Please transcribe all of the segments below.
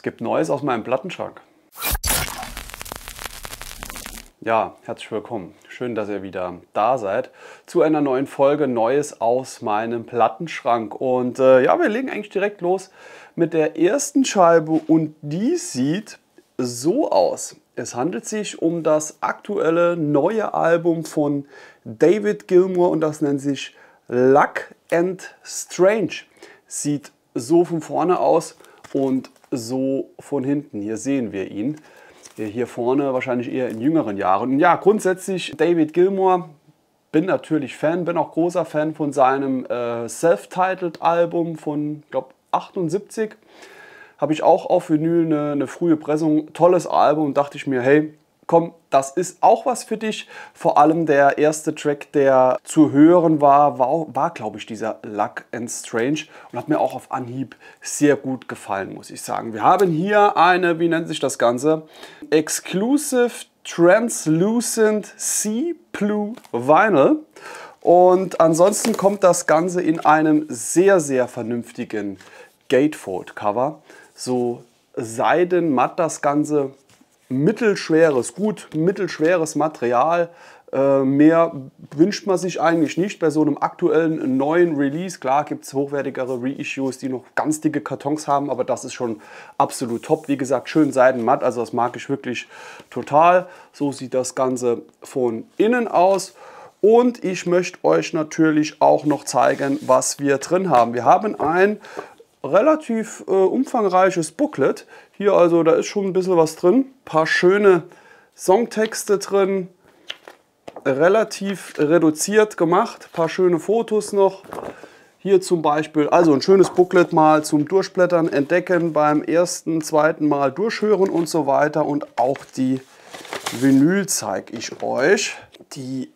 Es gibt Neues aus meinem Plattenschrank. Ja, herzlich willkommen. Schön, dass ihr wieder da seid zu einer neuen Folge Neues aus meinem Plattenschrank. Und äh, ja, wir legen eigentlich direkt los mit der ersten Scheibe und die sieht so aus. Es handelt sich um das aktuelle neue Album von David Gilmour und das nennt sich Luck and Strange. Sieht so von vorne aus und so von hinten. Hier sehen wir ihn. Äh, hier vorne wahrscheinlich eher in jüngeren Jahren. ja, grundsätzlich David Gilmore, bin natürlich Fan, bin auch großer Fan von seinem äh, Self-Titled-Album von, glaube 78. Habe ich auch auf Vinyl eine, eine frühe Pressung. Tolles Album, dachte ich mir, hey, komm, das ist auch was für dich. Vor allem der erste Track, der zu hören war, war, war glaube ich, dieser Luck and Strange und hat mir auch auf Anhieb sehr gut gefallen, muss ich sagen. Wir haben hier eine, wie nennt sich das Ganze? Exclusive Translucent Sea Blue Vinyl. Und ansonsten kommt das Ganze in einem sehr, sehr vernünftigen Gatefold-Cover. So seidenmatt das Ganze mittelschweres, gut mittelschweres Material. Äh, mehr wünscht man sich eigentlich nicht bei so einem aktuellen neuen Release. Klar gibt es hochwertigere Reissues, die noch ganz dicke Kartons haben, aber das ist schon absolut top. Wie gesagt, schön seidenmatt, also das mag ich wirklich total. So sieht das Ganze von innen aus. Und ich möchte euch natürlich auch noch zeigen, was wir drin haben. Wir haben ein relativ äh, umfangreiches Booklet. Hier also, da ist schon ein bisschen was drin. Ein paar schöne Songtexte drin. Relativ reduziert gemacht. Ein paar schöne Fotos noch. Hier zum Beispiel, also ein schönes Booklet mal zum Durchblättern, Entdecken beim ersten, zweiten Mal durchhören und so weiter. Und auch die Vinyl zeige ich euch. Die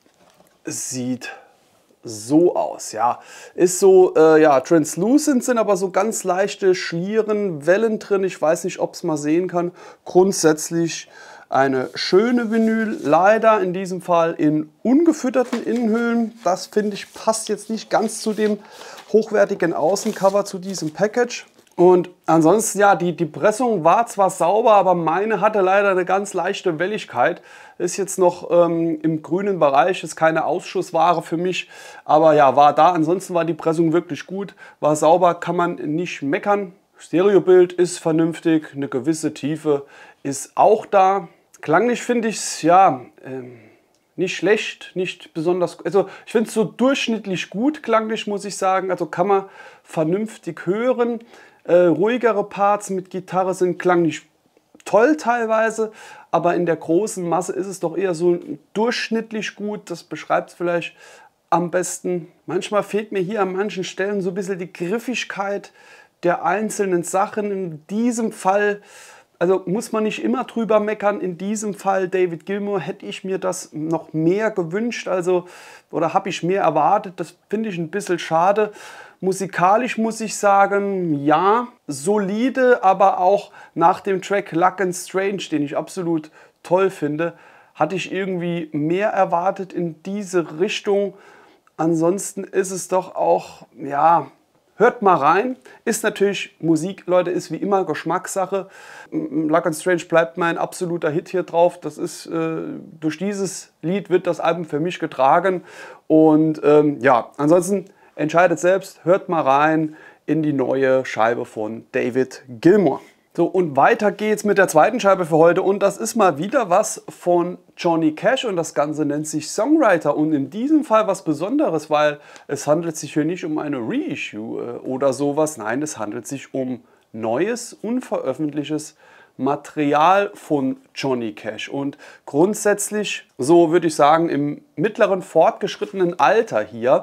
sieht aus so aus, ja. Ist so, äh, ja, translucent sind aber so ganz leichte Schlieren, Wellen drin. Ich weiß nicht, ob es mal sehen kann. Grundsätzlich eine schöne Vinyl, leider in diesem Fall in ungefütterten Innenhöhlen. Das finde ich passt jetzt nicht ganz zu dem hochwertigen Außencover zu diesem Package. Und ansonsten, ja, die, die Pressung war zwar sauber, aber meine hatte leider eine ganz leichte Welligkeit. Ist jetzt noch ähm, im grünen Bereich, ist keine Ausschussware für mich. Aber ja, war da. Ansonsten war die Pressung wirklich gut, war sauber, kann man nicht meckern. Stereobild ist vernünftig, eine gewisse Tiefe ist auch da. Klanglich finde ich es, ja, ähm, nicht schlecht, nicht besonders, also ich finde es so durchschnittlich gut klanglich, muss ich sagen. Also kann man vernünftig hören. Äh, ruhigere Parts mit Gitarre sind klanglich toll teilweise, aber in der großen Masse ist es doch eher so durchschnittlich gut. Das beschreibt es vielleicht am besten. Manchmal fehlt mir hier an manchen Stellen so ein bisschen die Griffigkeit der einzelnen Sachen. In diesem Fall also muss man nicht immer drüber meckern. In diesem Fall David Gilmour hätte ich mir das noch mehr gewünscht, also oder habe ich mehr erwartet. Das finde ich ein bisschen schade. Musikalisch muss ich sagen, ja, solide, aber auch nach dem Track Luck and Strange, den ich absolut toll finde, hatte ich irgendwie mehr erwartet in diese Richtung. Ansonsten ist es doch auch, ja, Hört mal rein. Ist natürlich Musik, Leute, ist wie immer Geschmackssache. Luck and Strange bleibt mein absoluter Hit hier drauf. Das ist, äh, durch dieses Lied wird das Album für mich getragen. Und ähm, ja, ansonsten entscheidet selbst, hört mal rein in die neue Scheibe von David Gilmore. So, und weiter geht's mit der zweiten Scheibe für heute. Und das ist mal wieder was von Johnny Cash und das Ganze nennt sich Songwriter. Und in diesem Fall was Besonderes, weil es handelt sich hier nicht um eine Reissue äh, oder sowas. Nein, es handelt sich um neues, unveröffentlichtes Material von Johnny Cash. Und grundsätzlich, so würde ich sagen, im mittleren fortgeschrittenen Alter hier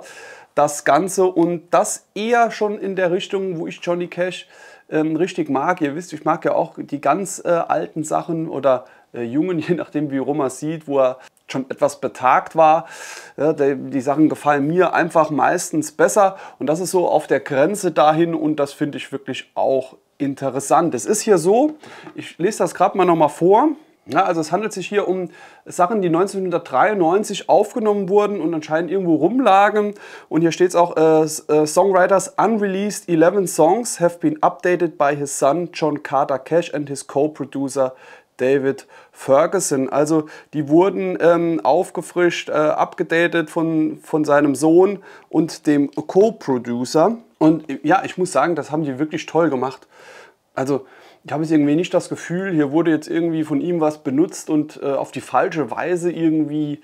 das Ganze und das eher schon in der Richtung, wo ich Johnny Cash ähm, richtig mag. Ihr wisst, ich mag ja auch die ganz äh, alten Sachen oder äh, jungen, je nachdem wie Roma sieht, wo er schon etwas betagt war. Ja, die, die, Sachen gefallen mir einfach meistens besser und das ist so auf der Grenze dahin und das finde ich wirklich auch interessant. Es ist hier so, ich lese das gerade mal nochmal vor. Ja, also es handelt sich hier um Sachen, die 1993 aufgenommen wurden und anscheinend irgendwo rumlagen. Und hier steht es auch, äh, äh, Songwriters unreleased 11 songs have been updated by his son John Carter Cash and his co-producer David Ferguson. Also die wurden ähm, aufgefrischt, äh, abgedatet von, von seinem Sohn und dem Co-Producer. Und äh, ja, ich muss sagen, das haben die wirklich toll gemacht. Also ich habe jetzt irgendwie nicht das Gefühl, hier wurde jetzt irgendwie von ihm was benutzt und äh, auf die falsche Weise irgendwie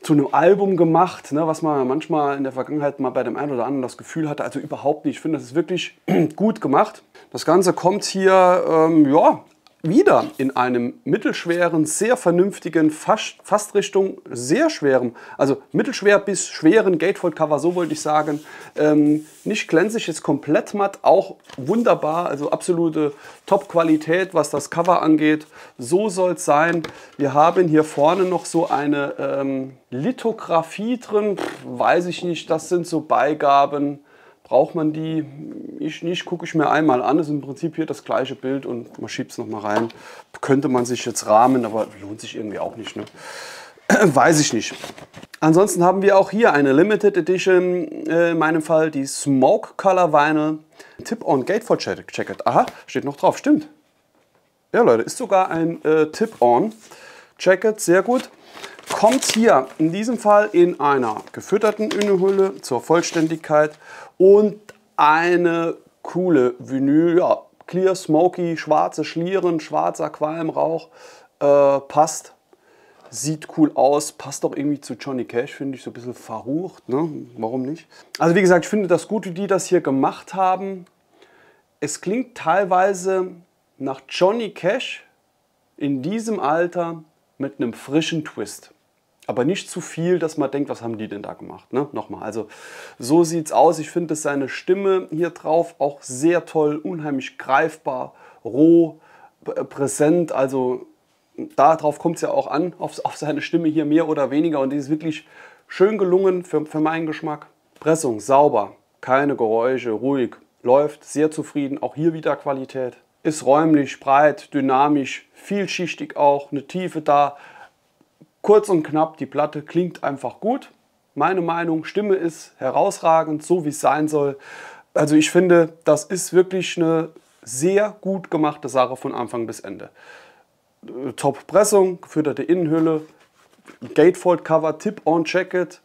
zu einem Album gemacht, ne, was man manchmal in der Vergangenheit mal bei dem einen oder anderen das Gefühl hatte. Also überhaupt nicht. Ich finde, das ist wirklich gut gemacht. Das Ganze kommt hier ähm, ja, wieder in einem mittelschweren, sehr vernünftigen, fast, fast Richtung sehr schweren, also mittelschwer bis schweren Gatefold-Cover, so wollte ich sagen. Ähm, nicht glänzig, ist komplett matt, auch wunderbar, also absolute Top-Qualität, was das Cover angeht. So soll es sein. Wir haben hier vorne noch so eine ähm, Lithografie drin, Pff, weiß ich nicht, das sind so Beigaben braucht man die ich nicht, gucke ich mir einmal an. Das ist im Prinzip hier das gleiche Bild und man schiebt es nochmal rein. Könnte man sich jetzt rahmen, aber lohnt sich irgendwie auch nicht. Ne? Weiß ich nicht. Ansonsten haben wir auch hier eine Limited Edition, äh, in meinem Fall die Smoke Color Vinyl. Tip-on Gatefold Jacket. Aha, steht noch drauf, stimmt. Ja Leute, ist sogar ein äh, Tip-on. Jacket, sehr gut. Kommt hier in diesem Fall in einer gefütterten Innenhülle zur Vollständigkeit und eine coole Vinyl, ja, clear, smoky, schwarze Schlieren, schwarzer Qualmrauch, äh, passt. Sieht cool aus, passt auch irgendwie zu Johnny Cash, finde ich, so ein bisschen verrucht, ne? warum nicht? Also wie gesagt, ich finde das gut, wie die das hier gemacht haben. Es klingt teilweise nach Johnny Cash in diesem Alter, mit einem frischen Twist. Aber nicht zu viel, dass man denkt, was haben die denn da gemacht? Ne? Nochmal, also so sieht es aus. Ich finde, dass seine Stimme hier drauf auch sehr toll, unheimlich greifbar, roh, präsent. Also darauf kommt es ja auch an, auf, auf, seine Stimme hier mehr oder weniger. Und die ist wirklich schön gelungen für, für meinen Geschmack. Pressung sauber, keine Geräusche, ruhig, läuft, sehr zufrieden. Auch hier wieder Qualität ist räumlich, breit, dynamisch, vielschichtig auch, eine Tiefe da. Kurz und knapp, die Platte klingt einfach gut. Meine Meinung, Stimme ist herausragend, so wie es sein soll. Also ich finde, das ist wirklich eine sehr gut gemachte Sache von Anfang bis Ende. Äh, Top-Pressung, gefütterte Innenhülle, Gatefold-Cover, Tip-on-Jacket,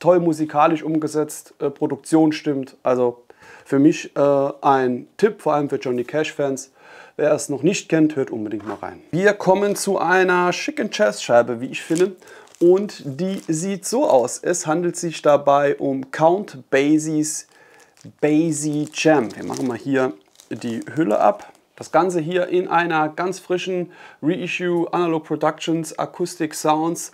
toll musikalisch umgesetzt, äh, Produktion stimmt, also für mich äh, ein Tipp, vor allem für Johnny Cash-Fans. Wer es noch nicht kennt, hört unbedingt mal rein. Wir kommen zu einer schicken Chess-Scheibe, wie ich finde. Und die sieht so aus. Es handelt sich dabei um Count Basies Basie Jam. Wir machen mal hier die Hülle ab. Das Ganze hier in einer ganz frischen Reissue Analog Productions Acoustic Sounds.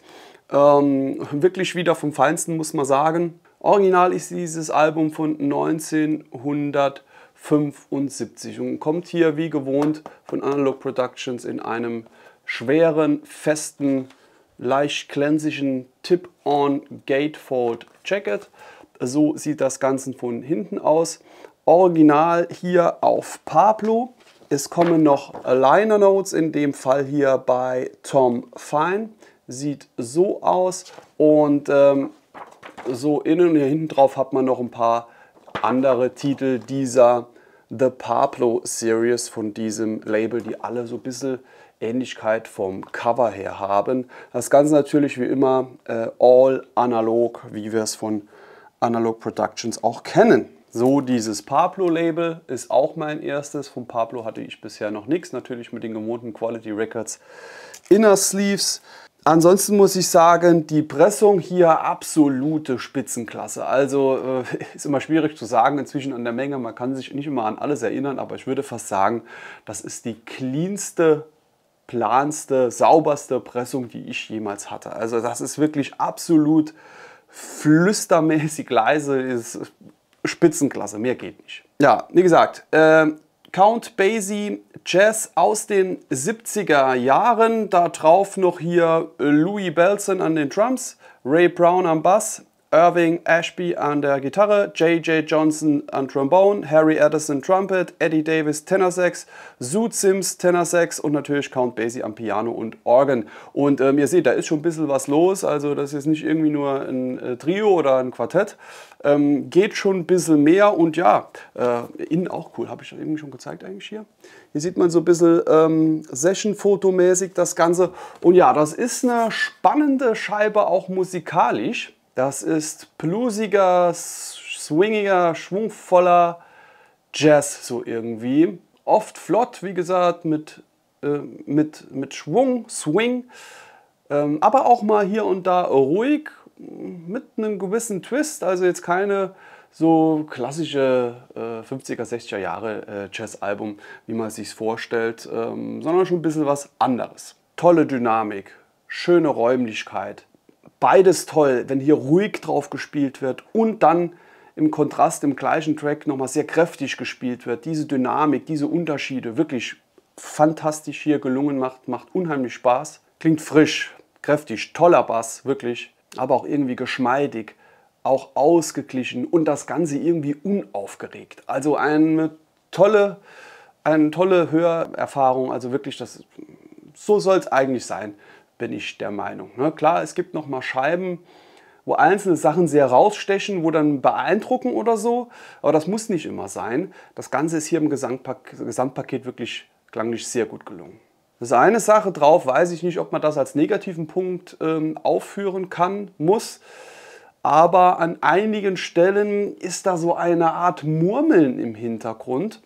Ähm, wirklich wieder vom Feinsten, muss man sagen. Original ist dieses Album von 1975 und kommt hier wie gewohnt von Analog Productions in einem schweren, festen, leicht glänzischen Tip-on Gatefold Jacket. So sieht das Ganze von hinten aus. Original hier auf Pablo. Es kommen noch Liner Notes, in dem Fall hier bei Tom Fine. Sieht so aus und ähm, so innen und hier hinten drauf hat man noch ein paar andere Titel dieser The Pablo Series von diesem Label, die alle so ein bisschen Ähnlichkeit vom Cover her haben. Das Ganze natürlich wie immer äh, all analog, wie wir es von Analog Productions auch kennen. So, dieses Pablo-Label ist auch mein erstes. Von Pablo hatte ich bisher noch nichts. Natürlich mit den gewohnten Quality Records Inner Sleeves. Ansonsten muss ich sagen, die Pressung hier absolute Spitzenklasse. Also äh, ist immer schwierig zu sagen inzwischen an der Menge. Man kann sich nicht immer an alles erinnern, aber ich würde fast sagen, das ist die cleanste planste, sauberste Pressung, die ich jemals hatte. Also das ist wirklich absolut flüstermäßig leise, ist Spitzenklasse, mehr geht nicht. Ja, wie gesagt, äh, Count Basie Jazz aus den 70er Jahren. Da drauf noch hier Louis Belson an den Drums, Ray Brown am Bass, Irving Ashby an der Gitarre, J.J. Johnson an Trombone, Harry Addison Trumpet, Eddie Davis Tenorsax, Sue Sims Tenorsax und natürlich Count Basie am Piano und Organ. Und ähm, ihr seht, da ist schon ein bisschen was los, also das ist nicht irgendwie nur ein äh, Trio oder ein Quartett, ähm, geht schon ein bisschen mehr und ja, äh, innen auch cool, habe ich irgendwie schon gezeigt eigentlich hier. Hier sieht man so ein bisschen ähm, Session-Fotomäßig das Ganze und ja, das ist eine spannende Scheibe auch musikalisch. Das ist bluesiger, swingiger, schwungvoller Jazz so irgendwie. Oft flott, wie gesagt, mit, äh, mit, mit Schwung, Swing, ähm, aber auch mal hier und da ruhig mit einem gewissen Twist. Also jetzt keine so klassische äh, 50er, 60er Jahre äh, Jazz-Album, wie man es sich vorstellt, ähm, sondern schon ein bisschen was anderes. Tolle Dynamik, schöne Räumlichkeit, beides toll, wenn hier ruhig drauf gespielt wird und dann im Kontrast im gleichen Track nochmal sehr kräftig gespielt wird. Diese Dynamik, diese Unterschiede, wirklich fantastisch hier gelungen macht, macht unheimlich Spaß. Klingt frisch, kräftig, toller Bass, wirklich, aber auch irgendwie geschmeidig, auch ausgeglichen und das Ganze irgendwie unaufgeregt. Also eine tolle, eine tolle Hörerfahrung, also wirklich, das, so soll es eigentlich sein bin ich der Meinung. Ne? Klar, es gibt noch mal Scheiben, wo einzelne Sachen sehr rausstechen, wo dann beeindrucken oder so, aber das muss nicht immer sein. Das Ganze ist hier im Gesamtpaket wirklich klanglich sehr gut gelungen. Das ist eine Sache drauf, weiß ich nicht, ob man das als negativen Punkt ähm, aufführen kann, muss. Aber an einigen Stellen ist da so eine Art Murmeln im Hintergrund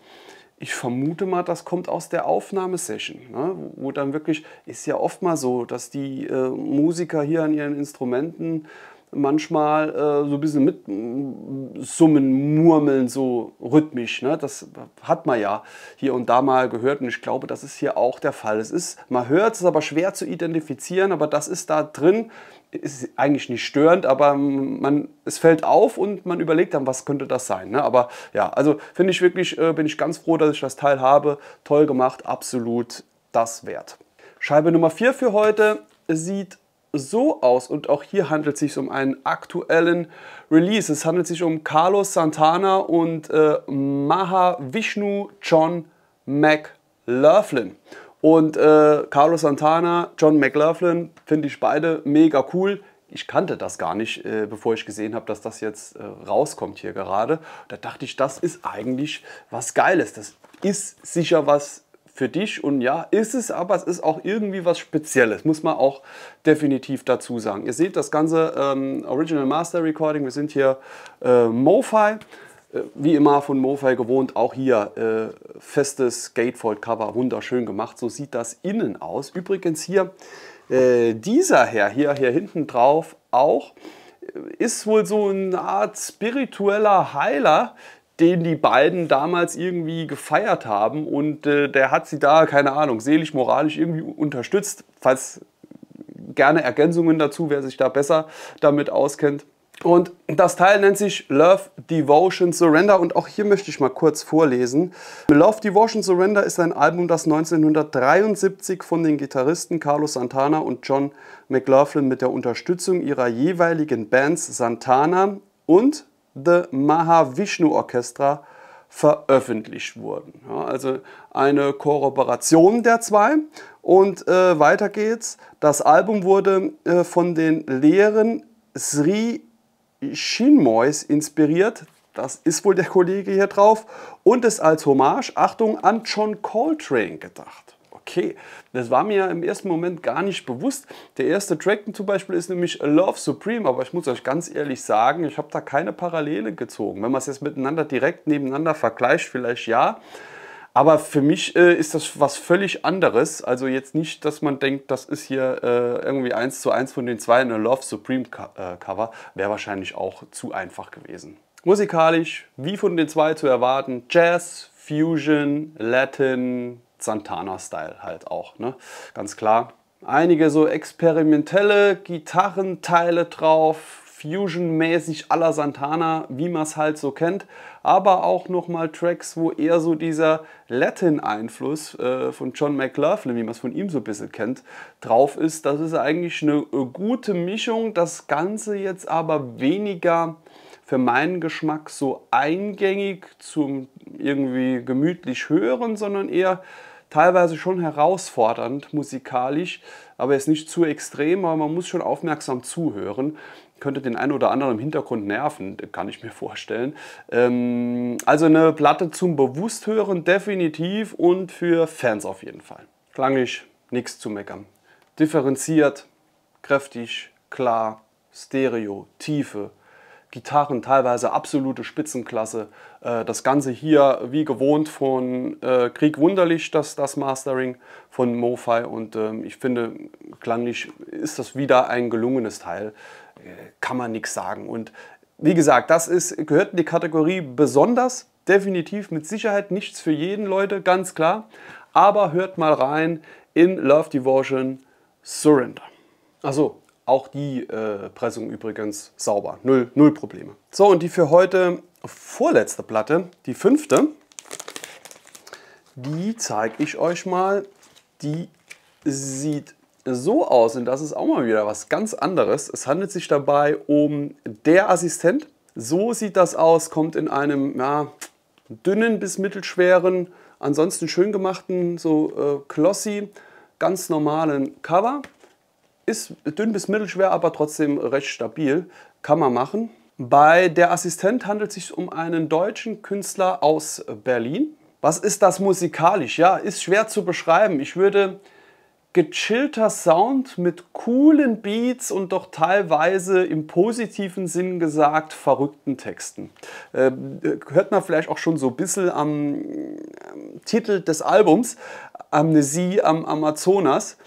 ich vermute mal, das kommt aus der Aufnahmesession, ne? wo dann wirklich, ist ja oft mal so, dass die äh, Musiker hier an ihren Instrumenten manchmal äh, so ein bisschen mit summen, murmeln, so rhythmisch. Ne? Das hat man ja hier und da mal gehört und ich glaube, das ist hier auch der Fall. Es ist, man hört es, ist aber schwer zu identifizieren, aber das ist da drin ist eigentlich nicht störend, aber man, es fällt auf und man überlegt dann, was könnte das sein. Ne? Aber ja, also finde ich wirklich, äh, bin ich ganz froh, dass ich das Teil habe. Toll gemacht, absolut das wert. Scheibe Nummer 4 für heute sieht so aus und auch hier handelt es sich um einen aktuellen Release. Es handelt sich um Carlos Santana und äh, Maha Vishnu John McLaughlin. Und äh, Carlos Santana, John McLaughlin, finde ich beide mega cool. Ich kannte das gar nicht, äh, bevor ich gesehen habe, dass das jetzt äh, rauskommt hier gerade. Da dachte ich, das ist eigentlich was Geiles. Das ist sicher was für dich und ja, ist es, aber es ist auch irgendwie was Spezielles, muss man auch definitiv dazu sagen. Ihr seht das ganze ähm, Original Master Recording, wir sind hier äh, MoFi wie immer von Mofei gewohnt, auch hier äh, festes Gatefold-Cover, wunderschön gemacht. So sieht das innen aus. Übrigens hier äh, dieser Herr hier, hier hinten drauf auch, ist wohl so eine Art spiritueller Heiler, den die beiden damals irgendwie gefeiert haben und äh, der hat sie da, keine Ahnung, seelisch, moralisch irgendwie unterstützt. Falls gerne Ergänzungen dazu, wer sich da besser damit auskennt. Und das Teil nennt sich Love Devotion Surrender und auch hier möchte ich mal kurz vorlesen. Love Devotion Surrender ist ein Album, das 1973 von den Gitarristen Carlos Santana und John McLaughlin mit der Unterstützung ihrer jeweiligen Bands Santana und The Mahavishnu Orchestra veröffentlicht wurden. Ja, also eine Kooperation der zwei. Und äh, weiter geht's. Das Album wurde äh, von den Lehren Sri Shinmois inspiriert. Das ist wohl der Kollege hier drauf. Und ist als Hommage, Achtung, an John Coltrane gedacht. Okay, das war mir im ersten Moment gar nicht bewusst. Der erste Track zum Beispiel ist nämlich Love Supreme, aber ich muss euch ganz ehrlich sagen, ich habe da keine Parallele gezogen. Wenn man es jetzt miteinander direkt nebeneinander vergleicht, vielleicht ja. Aber für mich äh, ist das was völlig anderes. Also jetzt nicht, dass man denkt, das ist hier äh, irgendwie eins zu eins von den zwei in a Love Supreme Co äh, Cover. Wäre wahrscheinlich auch zu einfach gewesen. Musikalisch, wie von den zwei zu erwarten, Jazz, Fusion, Latin, Santana-Style halt auch, ne? ganz klar. Einige so experimentelle Gitarrenteile drauf, Fusion-mäßig aller Santana, wie man es halt so kennt aber auch nochmal Tracks, wo eher so dieser Latin-Einfluss äh, von John McLaughlin, wie man es von ihm so ein bisschen kennt, drauf ist. Das ist eigentlich eine äh, gute Mischung, das Ganze jetzt aber weniger für meinen Geschmack so eingängig zum irgendwie gemütlich hören, sondern eher teilweise schon herausfordernd musikalisch, aber ist nicht zu extrem, aber man muss schon aufmerksam zuhören. Könnte den einen oder anderen im Hintergrund nerven, kann ich mir vorstellen. Ähm, also eine Platte zum Bewussthören definitiv und für Fans auf jeden Fall. Klanglich nichts zu meckern. Differenziert, kräftig, klar, Stereo, Tiefe, Gitarren teilweise absolute Spitzenklasse äh, das Ganze hier wie gewohnt von äh, Krieg Wunderlich, das, das Mastering von MoFi und ähm, ich finde, klanglich ist das wieder ein gelungenes Teil. Äh, kann man nichts sagen. Und wie gesagt, das ist, gehört in die Kategorie besonders, definitiv mit Sicherheit nichts für jeden, Leute, ganz klar. Aber hört mal rein in Love Devotion Surrender. Achso, auch die äh, Pressung übrigens sauber, null, null Probleme. So, und die für heute vorletzte Platte, die fünfte, die zeige ich euch mal. Die sieht so aus und das ist auch mal wieder was ganz anderes. Es handelt sich dabei um der Assistent. So sieht das aus, kommt in einem ja, dünnen bis mittelschweren, ansonsten schön gemachten, so äh, glossy, ganz normalen Cover. Ist dünn bis mittelschwer, aber trotzdem recht stabil. Kann man machen. Bei der Assistent handelt es sich um einen deutschen Künstler aus Berlin. Was ist das musikalisch? Ja, ist schwer zu beschreiben. Ich würde gechillter Sound mit coolen Beats und doch teilweise im positiven Sinn gesagt verrückten Texten. Äh, hört man vielleicht auch schon so ein bisschen am, am Titel des Albums, Amnesie am Amazonas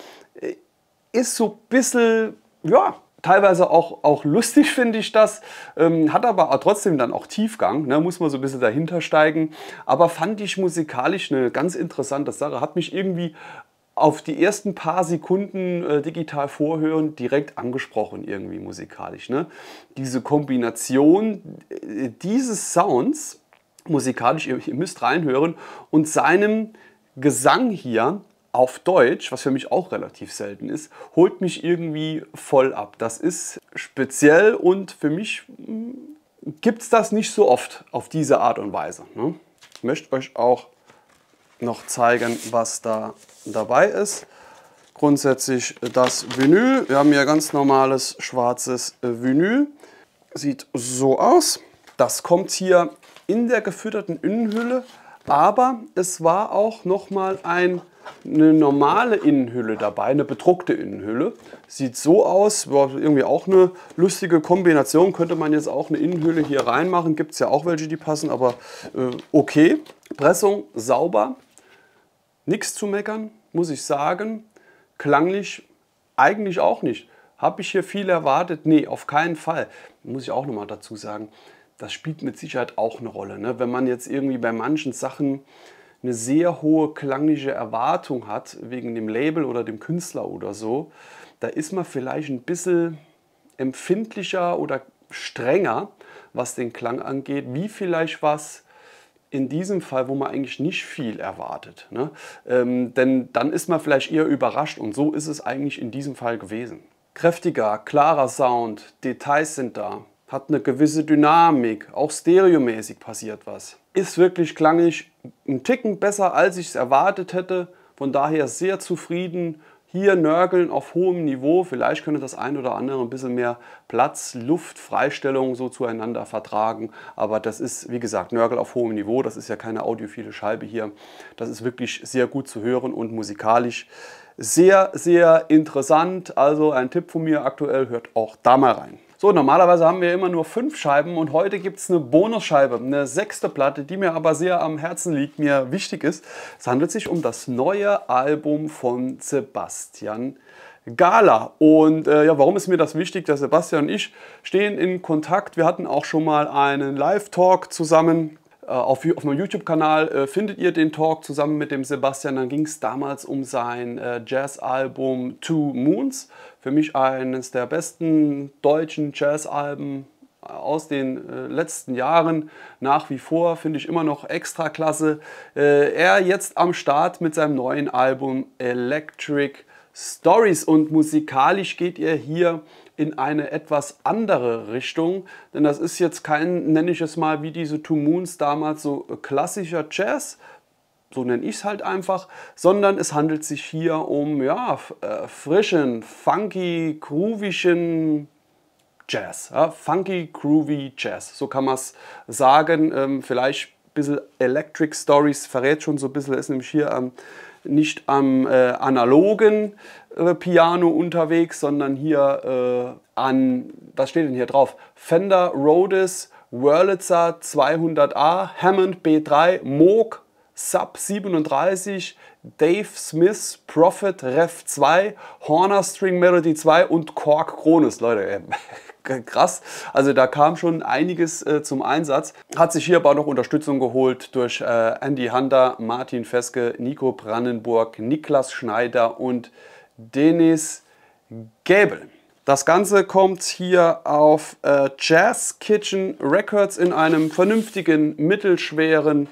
ist so ein bisschen, ja, teilweise auch, auch lustig, finde ich das. Ähm, hat aber trotzdem dann auch Tiefgang, ne? muss man so ein bisschen dahinter steigen. Aber fand ich musikalisch eine ganz interessante Sache. Hat mich irgendwie auf die ersten paar Sekunden äh, digital vorhören direkt angesprochen irgendwie musikalisch. Ne? Diese Kombination äh, dieses Sounds musikalisch, ihr, ihr müsst reinhören, und seinem Gesang hier, auf Deutsch, was für mich auch relativ selten ist, holt mich irgendwie voll ab. Das ist speziell und für mich hm, gibt es das nicht so oft auf diese Art und Weise. Ne? Ich möchte euch auch noch zeigen, was da dabei ist. Grundsätzlich das Vinyl. Wir haben hier ganz normales schwarzes äh, Vinyl. Sieht so aus. Das kommt hier in der gefütterten Innenhülle, aber es war auch nochmal ein eine normale Innenhülle dabei, eine bedruckte Innenhülle. Sieht so aus, war irgendwie auch eine lustige Kombination. Könnte man jetzt auch eine Innenhülle hier reinmachen. Gibt es ja auch welche, die passen, aber äh, okay. Pressung sauber, nichts zu meckern, muss ich sagen. Klanglich eigentlich auch nicht. Habe ich hier viel erwartet? Nee, auf keinen Fall. Muss ich auch nochmal dazu sagen, das spielt mit Sicherheit auch eine Rolle. Ne? Wenn man jetzt irgendwie bei manchen Sachen eine sehr hohe klangliche Erwartung hat wegen dem Label oder dem Künstler oder so, da ist man vielleicht ein bisschen empfindlicher oder strenger, was den Klang angeht, wie vielleicht was in diesem Fall, wo man eigentlich nicht viel erwartet. Ne? Ähm, denn dann ist man vielleicht eher überrascht und so ist es eigentlich in diesem Fall gewesen. Kräftiger, klarer Sound, Details sind da, hat eine gewisse Dynamik, auch stereomäßig passiert was ist wirklich klanglich ein Ticken besser, als ich es erwartet hätte. Von daher sehr zufrieden. Hier nörgeln auf hohem Niveau. Vielleicht könnte das ein oder andere ein bisschen mehr Platz, Luft, Freistellung so zueinander vertragen. Aber das ist, wie gesagt, Nörgel auf hohem Niveau. Das ist ja keine audiophile Scheibe hier. Das ist wirklich sehr gut zu hören und musikalisch sehr, sehr interessant. Also ein Tipp von mir aktuell, hört auch da mal rein. So, normalerweise haben wir immer nur fünf Scheiben und heute gibt es eine Bonusscheibe, eine sechste Platte, die mir aber sehr am Herzen liegt, mir wichtig ist. Es handelt sich um das neue Album von Sebastian Gala. Und äh, ja, warum ist mir das wichtig? Der Sebastian und ich stehen in Kontakt. Wir hatten auch schon mal einen Live-Talk zusammen äh, auf, auf meinem YouTube-Kanal äh, findet ihr den Talk zusammen mit dem Sebastian. Dann ging es damals um sein äh, Jazz-Album Two Moons. Für mich eines der besten deutschen Jazz-Alben äh, aus den äh, letzten Jahren. Nach wie vor finde ich immer noch extra klasse. Äh, er jetzt am Start mit seinem neuen Album Electric Stories und musikalisch geht er hier in eine etwas andere Richtung. Denn das ist jetzt kein, nenne ich es mal, wie diese Two Moons damals, so äh, klassischer Jazz, so nenne ich es halt einfach, sondern es handelt sich hier um ja, äh, frischen, funky, groovischen Jazz. Ja, funky, groovy Jazz, so kann man es sagen. Ähm, vielleicht ein bisschen Electric Stories verrät schon so ein bisschen, ist nämlich hier am. Ähm, nicht am äh, analogen äh, Piano unterwegs, sondern hier äh, an, was steht denn hier drauf? Fender Rhodes Wurlitzer 200A, Hammond B3, Moog Sub 37, Dave Smith, Prophet Ref 2, Horner String Melody 2 und Kork Kronos. Leute, ähm, krass. Also da kam schon einiges äh, zum Einsatz. Hat sich hier aber noch Unterstützung geholt durch äh, Andy Hunter, Martin Feske, Nico Brandenburg, Niklas Schneider und Dennis Gäbel. Das Ganze kommt hier auf äh, Jazz Kitchen Records in einem vernünftigen, mittelschweren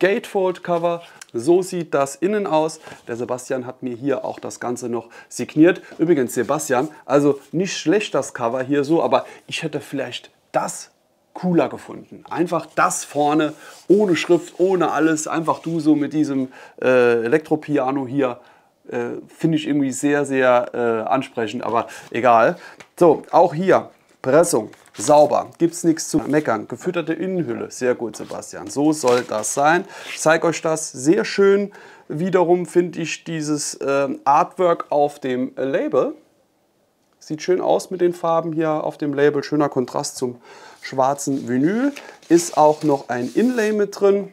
Gatefold-Cover. So sieht das innen aus. Der Sebastian hat mir hier auch das Ganze noch signiert. Übrigens, Sebastian, also nicht schlecht das Cover hier so, aber ich hätte vielleicht das cooler gefunden. Einfach das vorne, ohne Schrift, ohne alles, einfach du so mit diesem äh, Elektropiano hier. Äh, Finde ich irgendwie sehr, sehr äh, ansprechend, aber egal. So, auch hier Pressung, sauber, gibt es nichts zu meckern. Gefütterte Innenhülle, sehr gut, Sebastian. So soll das sein. Ich zeige euch das sehr schön. Wiederum finde ich dieses ähm, Artwork auf dem äh, Label. Sieht schön aus mit den Farben hier auf dem Label. Schöner Kontrast zum schwarzen Vinyl. Ist auch noch ein Inlay mit drin.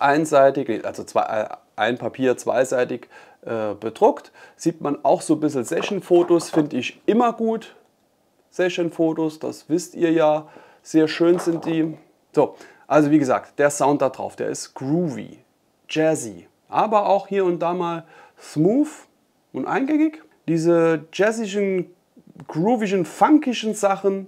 Einseitig, also zwei, äh, ein Papier zweiseitig äh, bedruckt. Sieht man auch so ein bisschen Session-Fotos, finde ich immer gut. Session-Fotos, das wisst ihr ja. Sehr schön sind die. So, also wie gesagt, der Sound da drauf, der ist groovy, jazzy, aber auch hier und da mal smooth und eingängig. Diese jazzischen, groovischen, funkischen Sachen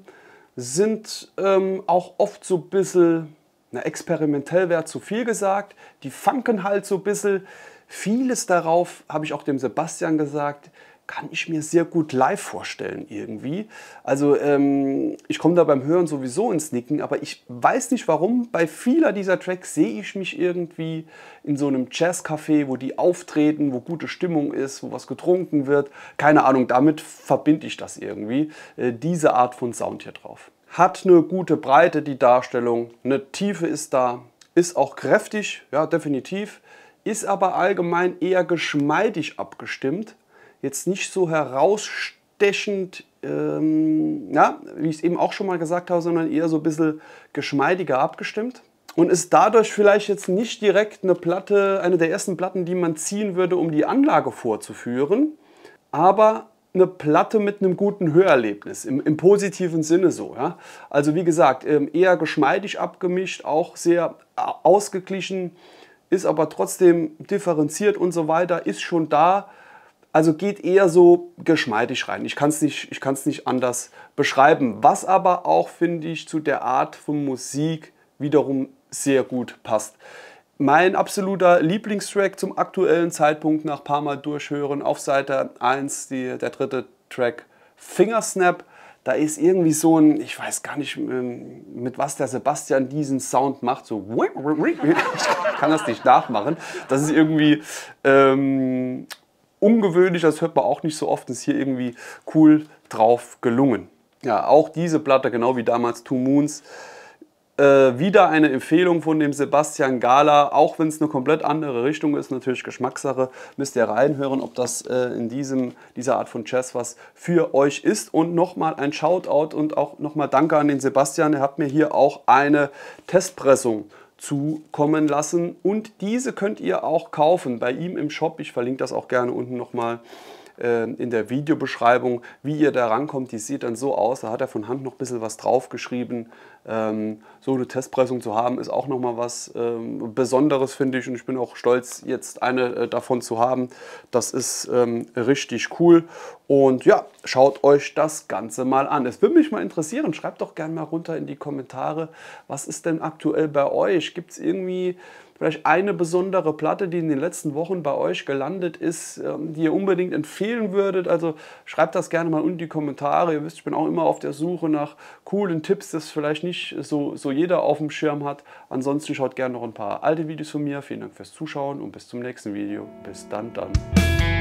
sind ähm, auch oft so ein bisschen, na, experimentell wäre zu viel gesagt, die funken halt so ein bisschen. Vieles darauf habe ich auch dem Sebastian gesagt, kann ich mir sehr gut live vorstellen irgendwie. Also ähm, ich komme da beim Hören sowieso ins Nicken, aber ich weiß nicht warum. Bei vieler dieser Tracks sehe ich mich irgendwie in so einem Jazzcafé, wo die auftreten, wo gute Stimmung ist, wo was getrunken wird. Keine Ahnung, damit verbinde ich das irgendwie. Äh, diese Art von Sound hier drauf. Hat eine gute Breite, die Darstellung. Eine Tiefe ist da. Ist auch kräftig, ja definitiv. Ist aber allgemein eher geschmeidig abgestimmt jetzt nicht so herausstechend, ähm, ja, wie ich es eben auch schon mal gesagt habe, sondern eher so ein bisschen geschmeidiger abgestimmt. Und ist dadurch vielleicht jetzt nicht direkt eine Platte, eine der ersten Platten, die man ziehen würde, um die Anlage vorzuführen, aber eine Platte mit einem guten Hörerlebnis, im, im positiven Sinne so. Ja? Also wie gesagt, ähm, eher geschmeidig abgemischt, auch sehr ausgeglichen, ist aber trotzdem differenziert und so weiter, ist schon da, also geht eher so geschmeidig rein. Ich kann es nicht, nicht anders beschreiben. Was aber auch, finde ich, zu der Art von Musik wiederum sehr gut passt. Mein absoluter Lieblingstrack zum aktuellen Zeitpunkt nach paar Mal durchhören auf Seite 1, die, der dritte Track Fingersnap. Da ist irgendwie so ein, ich weiß gar nicht, ähm, mit was der Sebastian diesen Sound macht, so ich kann das nicht nachmachen. Das ist irgendwie ähm, ungewöhnlich, das hört man auch nicht so oft, ist hier irgendwie cool drauf gelungen. Ja, auch diese Platte, genau wie damals Two Moons, äh, wieder eine Empfehlung von dem Sebastian Gala, auch wenn es eine komplett andere Richtung ist, natürlich Geschmackssache, müsst ihr reinhören, ob das äh, in diesem, dieser Art von Jazz was für euch ist. Und nochmal ein Shoutout und auch nochmal Danke an den Sebastian, er hat mir hier auch eine Testpressung zukommen lassen. Und diese könnt ihr auch kaufen bei ihm im Shop. Ich verlinke das auch gerne unten nochmal ähm, in der Videobeschreibung, wie ihr da rankommt. Die sieht dann so aus, da hat er von Hand noch ein bisschen was draufgeschrieben. Ähm, so eine Testpressung zu haben, ist auch nochmal was ähm, Besonderes, finde ich. Und ich bin auch stolz, jetzt eine äh, davon zu haben. Das ist richtig cool. Und ja, schaut euch das Ganze mal an. Es würde mich mal interessieren. Schreibt doch gerne mal runter in die Kommentare, was ist denn aktuell bei euch? Gibt es irgendwie vielleicht eine besondere Platte, die in den letzten Wochen bei euch gelandet ist, ähm, die ihr unbedingt empfehlen würdet. Also schreibt das gerne mal unten in die Kommentare. Ihr wisst, ich bin auch immer auf der Suche nach coolen Tipps, das vielleicht nicht so, so jeder auf dem Schirm hat. Ansonsten schaut gerne noch ein paar alte Videos von mir. Vielen Dank fürs Zuschauen und bis zum nächsten Video. Bis dann, dann.